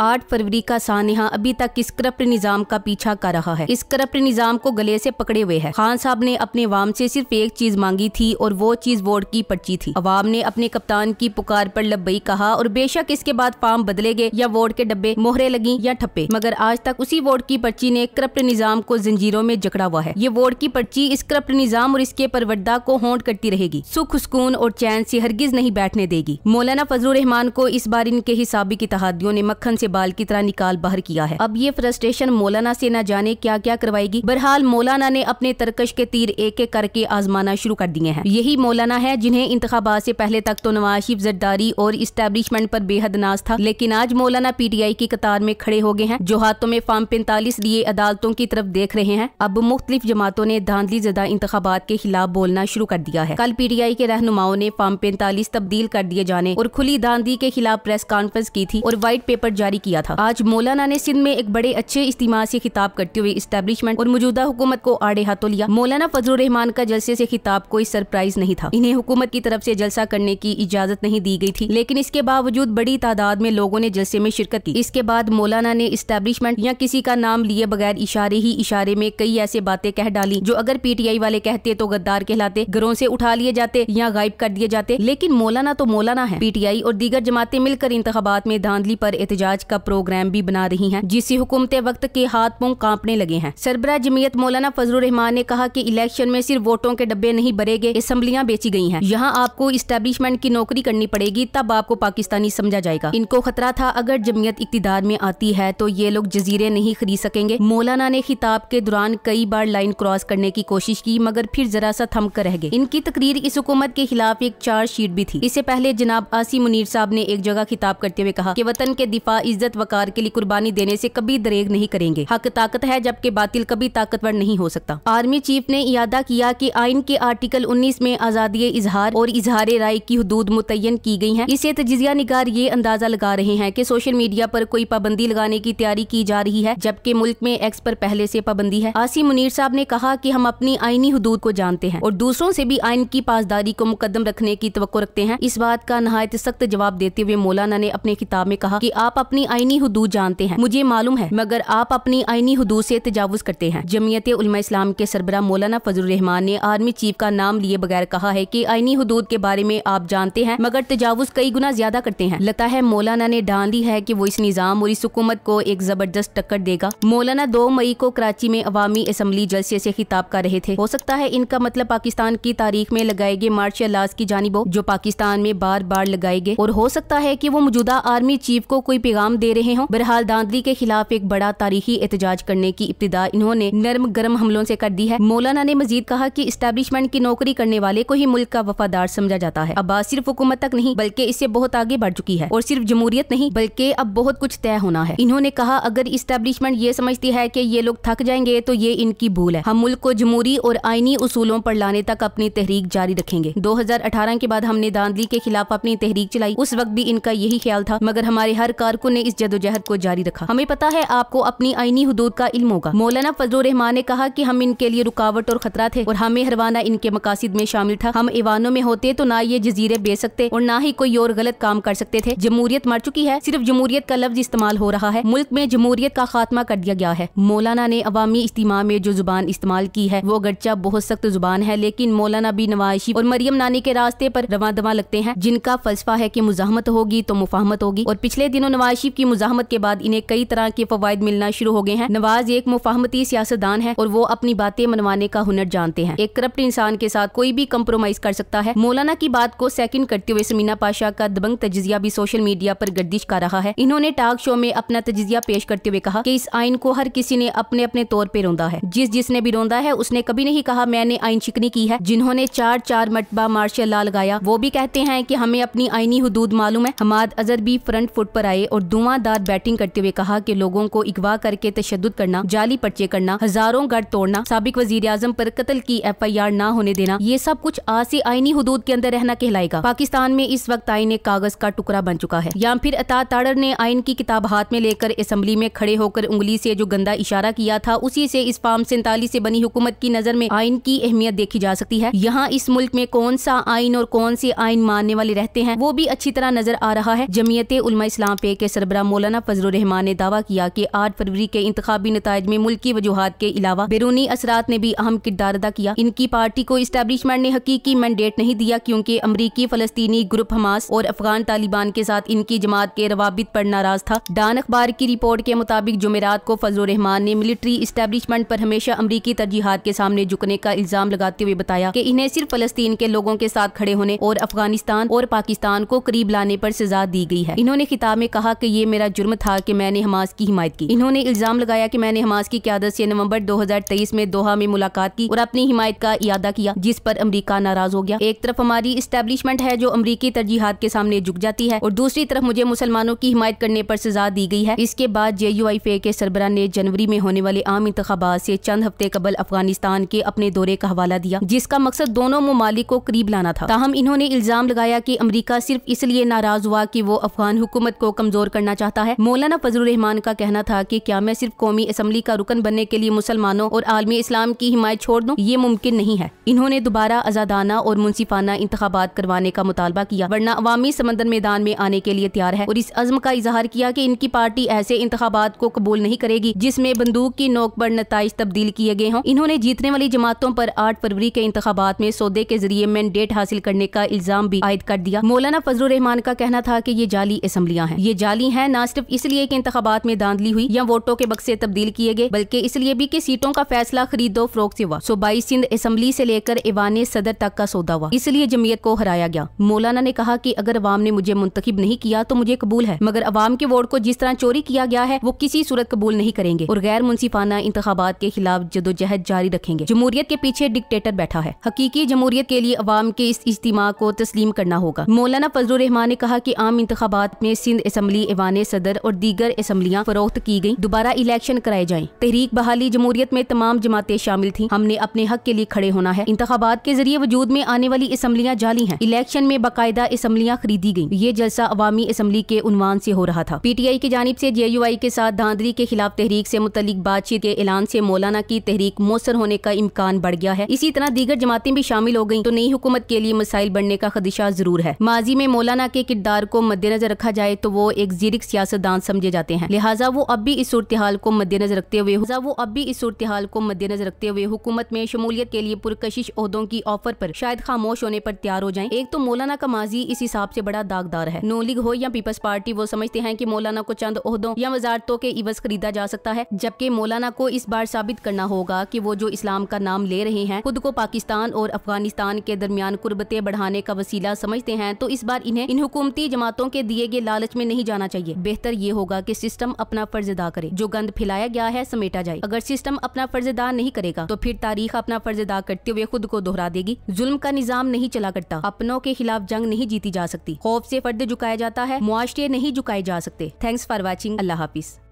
आठ फरवरी का सानहा अभी तक इस करप्ट निज़ाम का पीछा कर रहा है इस करप्ट निज़ाम को गले से पकड़े हुए है खान साहब ने अपने वाम से सिर्फ एक चीज मांगी थी और वो चीज वोट की पर्ची थी अवाम ने अपने कप्तान की पुकार पर लबई कहा और बेशक इसके बाद फार्म बदले गए या वोट के डब्बे मोहरे लगी या ठप्पे मगर आज तक उसी वोट की पर्ची ने करप्ट निज़ाम को जंजीरों में जकड़ा हुआ है ये वोट की पर्ची इस करप्ट निज़ाम और इसके परवरदा को होंड करती रहेगी सुख सुकून और चैन से हरगिज नहीं बैठने देगी मौलाना फजल रहमान को इस बार इनके हिसाबी की तहादियों ने मक्खन ऐसी से बाल की तरह निकाल बाहर किया है अब ये फ्रस्ट्रेशन मौलाना से न जाने क्या क्या करवाएगी बहरहाल मौलाना ने अपने तरकश के तीर एक एक करके आजमाना शुरू कर दिए हैं यही मौलाना है जिन्हें इंतबात से पहले तक तो नवाज शिफ जरदारी और इस्टेब्लिशमेंट पर बेहद नाज था लेकिन आज मौलाना पीटीआई की कतार में खड़े हो गए हैं जो हाथों में फार्म पैंतालीस लिए अदालतों की तरफ देख रहे हैं अब मुख्तलिफ जमातों ने धांधली जदा इंतबात के खिलाफ बोलना शुरू कर दिया है कल पीटीआई के रहनुमाओं ने फार्म पैंतालीस तब्दील कर दिए जाने और खुली धांधली के खिलाफ प्रेस कॉन्फ्रेंस की थी और व्हाइट पेपर जारी जारी किया था आज मौलाना ने सिंध में एक बड़े अच्छे इज्तिमा से खिताब करते हुए इस्टेब्लिशमेंट और मौजूदा हुकूमत को आड़े हाथों लिया मौलाना फजल रहमान का जलसे से खिताब कोई सरप्राइज नहीं था इन्हें हुकूमत की तरफ से जलसा करने की इजाजत नहीं दी गई थी लेकिन इसके बावजूद बड़ी तादाद में लोगों ने जलसे में शिरकत की इसके बाद मौलाना ने इस्टेब्लिशमेंट या किसी का नाम लिए बगैर इशारे ही इशारे में कई ऐसे बातें कह डाली जो अगर पीटीआई वाले कहते तो गद्दार कहलाते घरों से उठा लिए जाते या गायब कर दिए जाते लेकिन मौलाना तो मौलाना है पीटीआई और दीगर जमातें मिलकर इंतबात में धांधली पर एहतजाज का प्रोग्राम भी बना रही है जिससे हुकूमत वक्त के हाथ पों कांपने लगे हैं सरबरा जमीयत मौलाना फजल रहमान ने कहा की इलेक्शन में सिर्फ वोटों के डब्बे नहीं भरे गए असम्बलियाँ बेची गयी है यहाँ आपको इस्टेब्लिशमेंट की नौकरी करनी पड़ेगी तब आपको पाकिस्तानी समझा जाएगा इनको खतरा था अगर जमीयत इकतदार में आती है तो ये लोग जजीरे नहीं खरीद सकेंगे मौलाना ने खिताब के दौरान कई बार लाइन क्रॉस करने की कोशिश की मगर फिर जरा सा थम कर रह गए इनकी तकरीर इस हुकूमत के खिलाफ एक चार्ज शीट भी थी इससे पहले जनाब आसी मुनीर साहब ने एक जगह खिताब करते हुए कहा कि वतन के दिफा इज्जत वकार के लिए कुर्बानी देने से कभी दरेग नहीं करेंगे हक ताकत है जबकि बातिल कभी ताकतवर नहीं हो सकता आर्मी चीफ ने इरादा किया कि आइन के आर्टिकल 19 में आज़ादी इजहार और इजहार राय की हदूद मुतयन की गई हैं इसे तजिया निगार ये अंदाजा लगा रहे हैं कि सोशल मीडिया पर कोई पाबंदी लगाने की तैयारी की जा रही है जबकि मुल्क में एक्स पर पहले से पाबंदी है आसिम मुनीर साहब ने कहा कि हम अपनी आईनी हदूद को जानते हैं और दूसरों से भी आइन की पासदारी को मुकदम रखने की तो रखते हैं इस बात का नहायत सख्त जवाब देते हुए मौलाना ने अपने किताब में कहा कि आप अपनी अपनी आईनी हदूद जानते हैं मुझे मालूम है मगर आप अपनी आईनी हदूद से तजावज करते हैं जमीयत उलमा इस्लाम के सरबरा मौलाना फजल रहमान ने आर्मी चीफ का नाम लिए बगैर कहा है की आईनी हदूद के बारे में आप जानते हैं मगर तजावज कई गुना ज्यादा करते हैं लता है मौलाना ने डाल दी है की वो इस निज़ाम और इस हुकूमत को एक जबरदस्त टक्कर देगा मौलाना दो मई को कराची में अवामी असम्बली जलसे ऐसी खिताब कर रहे थे हो सकता है इनका मतलब पाकिस्तान की तारीख में लगाए गए मार्शल लाज की जानबो जो पाकिस्तान में बार बार लगाए गए और हो सकता है की वो मौजूदा आर्मी चीफ को कोई पैगाम दे रहे हों बहरहाल दादरी के खिलाफ एक बड़ा तारीखी एहतजाज करने की इब्तदा इन्होंने नर्म गर्म हमलों से कर दी है मौलाना ने मजीद कहा की इस्टेब्लिशमेंट की नौकरी करने वाले को ही मुल्क का वफादार समझा जाता है अब्बास सिर्फ हुकूमत तक नहीं बल्कि इससे बहुत आगे बढ़ चुकी है और सिर्फ जमूरियत नहीं बल्कि अब बहुत कुछ तय होना है इन्होंने कहा अगर इस्टेब्लिशमेंट ये समझती है की ये लोग थक जाएंगे तो ये इनकी भूल है हम मुल्क को जमहूरी और आईनी उसूलों पर लाने तक अपनी तहरीक जारी रखेंगे दो हजार अठारह के बाद हमने दादली के खिलाफ अपनी तहरीक चलाई उस वक्त भी इनका यही ख्याल था मगर हमारे हर कारकुन ने इस जदोजहद को जारी रखा हमें पता है आपको अपनी आईनी हदूद का इल्म होगा मौलाना फजलुर रहमान ने कहा की हम इनके लिए रुकावट और खतरा थे और हमें हरवाना इनके मकासद में शामिल था हम ईवानों में होते तो ना ये जजीरे बेच सकते और ना ही कोई और गलत काम कर सकते थे जमूरियत मर चुकी है सिर्फ जमूरियत का लफ्ज इस्तेमाल हो रहा है मुल्क में जमहूरियत का खात्मा कर दिया गया है मौलाना ने अवामी इज्तिमा में जो जुबान इस्तेमाल की है वो गर्चा बहुत सख्त जुबान है लेकिन मौलाना भी नवाशी और मरियम नानी के रास्ते पर रवा दवा लगते हैं जिनका फलसफा है की मुजामत होगी तो मुफाहमत होगी और पिछले दिनों नवाशी आसिफ की मुजामत के बाद इन्हें कई तरह के फवायद मिलना शुरू हो गए हैं नवाज एक मुफाहमती सियासतदान है और वो अपनी बातें मनवाने का हुनर जानते हैं एक करप्ट इंसान के साथ कोई भी कम्प्रोमाइज कर सकता है मौलाना की बात को सेकंड करते हुए समीना पाशा का दबंग तजिया भी सोशल मीडिया पर गर्दिश कर रहा है इन्होंने टाक शो में अपना तजिया पेश करते हुए कहा कि इस आइन को हर किसी ने अपने अपने तौर पर रोंदा है जिस जिसने भी रोंदा है उसने कभी नहीं कहा मैंने आइन चिकनी की है जिन्होंने चार चार मरतबा मार्शल ला लगाया वो भी कहते हैं की हमें अपनी आईनी हदूद मालूम है हमाद अजहर भी फ्रंट फुट पर आए और धुआंधार बैटिंग करते हुए कहा की लोगों को अगवा करके तशद करना जाली पर्चे करना हजारों गढ़ तोड़ना सबक वजीर आजम आरोप कत्ल की एफ आई आर न होने देना ये सब कुछ आज ऐसी आईनी हदूद के अंदर रहना कहलाएगा पाकिस्तान में इस वक्त एक कागज का टुकड़ा बन चुका है या फिर अता ने आइन की किताब हाथ में लेकर असम्बली में खड़े होकर उंगली ऐसी जो गंदा इशारा किया था उसी ऐसी इस फार्म सैंतालीस ऐसी बनी हुकूमत की नजर में आइन की अहमियत देखी जा सकती है यहाँ इस मुल्क में कौन सा आइन और कौन से आइन मानने वाले रहते हैं वो भी अच्छी तरह नजर आ रहा है जमीयत उलमा इस्लाम पे के सर सरबरा मौलाना फजल रहमान ने दावा किया की आठ फरवरी के इंतबी नतज में मुल्की वजूहत के अलावा बैरूनी असरात ने भी अहम किरदार अदा किया इनकी पार्टी को इस्टेब्लिशमेंट ने हकी मैंडेट नहीं दिया क्योंकि अमरीकी फलस्तनी ग्रुप हमास और अफगान तालिबान के साथ इनकी जमात के रवाबित पर नाराज था डान अखबार की रिपोर्ट के मुताबिक जुमेरात को फजल रहमान ने मिलिट्री इस्टेब्लिशमेंट पर हमेशा अमरीकी तरजीहत के सामने झुकने का इल्जाम लगाते हुए बताया की इन्हें सिर्फ फलस्तीन के लोगों के साथ खड़े होने और अफगानिस्तान और पाकिस्तान को करीब लाने आरोप सजा दी गई है इन्होंने खिताब में कहा की ये मेरा जुर्म था कि मैंने हमास की हिमायत की इन्होंने इल्जाम लगाया कि मैंने हमास की क्यादत से नवंबर 2023 में दोहा में मुलाकात की और अपनी हिमायत का इरादा किया जिस पर अमरीका नाराज हो गया एक तरफ हमारी इस्टेब्लिशमेंट है जो अमरीकी तरजीहत के सामने झुक जाती है और दूसरी तरफ मुझे मुसलमानों की हिमायत करने आरोप सजा दी गई है इसके बाद जे यू आई फे के सरबरा ने जनवरी में होने वाले आम इंतबात ऐसी चंद हफ्ते कबल अफगानिस्तान के अपने दौरे का हवाला दिया जिसका मकसद दोनों ममालिक को करीब लाना था तहम इन्होंने इल्जाम लगाया की अमरीका सिर्फ इसलिए नाराज हुआ की वो अफगान हुकूमत को कमजोर करना करना चाहता है मौलाना फजल रहमान का कहना था की क्या मैं सिर्फ कौमी असम्बली का रुकन बनने के लिए मुसलमानों और आलमी इस्लाम की हिमायत छोड़ दूँ ये मुमकिन नहीं है इन्होंने दोबारा आजादाना और मुंसिफाना इंतबात करवाने का मुतालबा किया वरना अवामी समंदर मैदान में आने के लिए तैयार है और इस अजम का इजहार किया की इनकी पार्टी ऐसे इंतबात को कबूल नहीं करेगी जिसमे बंदूक की नोक पर नतज तब्दील किए गए हों इन्होंने जीतने वाली जमातों पर आठ फरवरी के इंतबात में सौदे के जरिए मैंडेट हासिल करने का इल्जाम भी आयद कर दिया मौलाना फजल रहमान का कहना था की ये जाली असम्बलियाँ हैं ये जाली है न सिर्फ इसलिए कि इंतबात में धांधली हुई या वोटों के बक्से तब्दील किए गए बल्कि इसलिए भी की सीटों का फैसला खरीदो फरोख से हुआ सूबाई सिंध असम्बली से लेकर ईवान सदर तक का सौदा हुआ इसलिए जमीयत को हराया गया मौलाना ने कहा की अगर अवाम ने मुझे मुंतखब नहीं किया तो मुझे कबूल है मगर अवाम के वोट को जिस तरह चोरी किया गया है वो किसी सूरत कबूल नहीं करेंगे और गैर मुनसिफाना इंतबात के खिलाफ जदोजहद जारी रखेंगे जमूरियत के पीछे डिक्टेटर बैठा है हकीकी जमूरियत के लिए अवाम के इस इज्तिमा को तस्लीम करना होगा मौलाना फजल रहमान ने कहा की आम इंतबात में सिंध असम्बली ईवान सदर और दीगर असम्बलियाँ फरोख्त की गयी दोबारा इलेक्शन कराए जाए तहरीक बहाली जमहूरियत में तमाम जमातें शामिल थी हमने अपने हक के लिए खड़े होना है इंतबात के जरिए वजूद में आने वाली असम्बलियाँ जाली है इलेक्शन में बाकायदा असम्बलियाँ खरीदी गयी ये जलसा अवामी असम्बली के उनवान ऐसी हो रहा था पी टी आई की जानब ऐसी जे यू आई के साथ धांधली के खिलाफ तहरीक ऐसी मुतलिक बातचीत के ऐलान ऐसी मौलाना की तहरीक मौसर होने का इम्कान बढ़ गया है इसी तरह दीगर जमातें भी शामिल हो गयी तो नई हुकूमत के लिए मसाइल बढ़ने का खदशा जरूर है माजी में मौलाना के किरदार को मद्देनजर रखा जाए तो वो एक जीर नागरिक सियासतदान समझे जाते हैं लिहाजा वो अब भी इस सूरत हाल को मद्देनजर रखते हुए वो अब भी इस सूरत हाल को मद्देनजर रखते हुए हुकूमत में शमूलियत के लिए पुरकशिश अहदों की ऑफर पर शायद खामोश होने पर तैयार हो जाए एक तो मौलाना का माजी इस हिसाब से बड़ा दागदार है नो लीग हो या पीपल्स पार्टी वो समझते हैं की मौलाना को चंद अहदों या वजारतों के इवज खरीदा जा सकता है जबकि मौलाना को इस बार साबित करना होगा की वो जो इस्लाम का नाम ले रहे हैं खुद को पाकिस्तान और अफगानिस्तान के दरमियान कुर्बतें बढ़ाने का वसीला समझते हैं तो इस बार इन्हें इन हुकूमती जमातों के दिए गए लालच में नहीं जाना चाहिए चाहिए बेहतर ये होगा कि सिस्टम अपना फर्ज अदा करे जो गंद फैलाया गया है समेटा जाए अगर सिस्टम अपना फर्ज अदा नहीं करेगा तो फिर तारीख अपना फर्ज अदा करते हुए खुद को दोहरा देगी जुल्म का निजाम नहीं चला करता अपनों के खिलाफ जंग नहीं जीती जा सकती खौफ से फर्द झुकाया जाता है मुआशरे नहीं झुकाए जा सकते थैंक्स फॉर वॉचिंग अल्लाह हाफिज़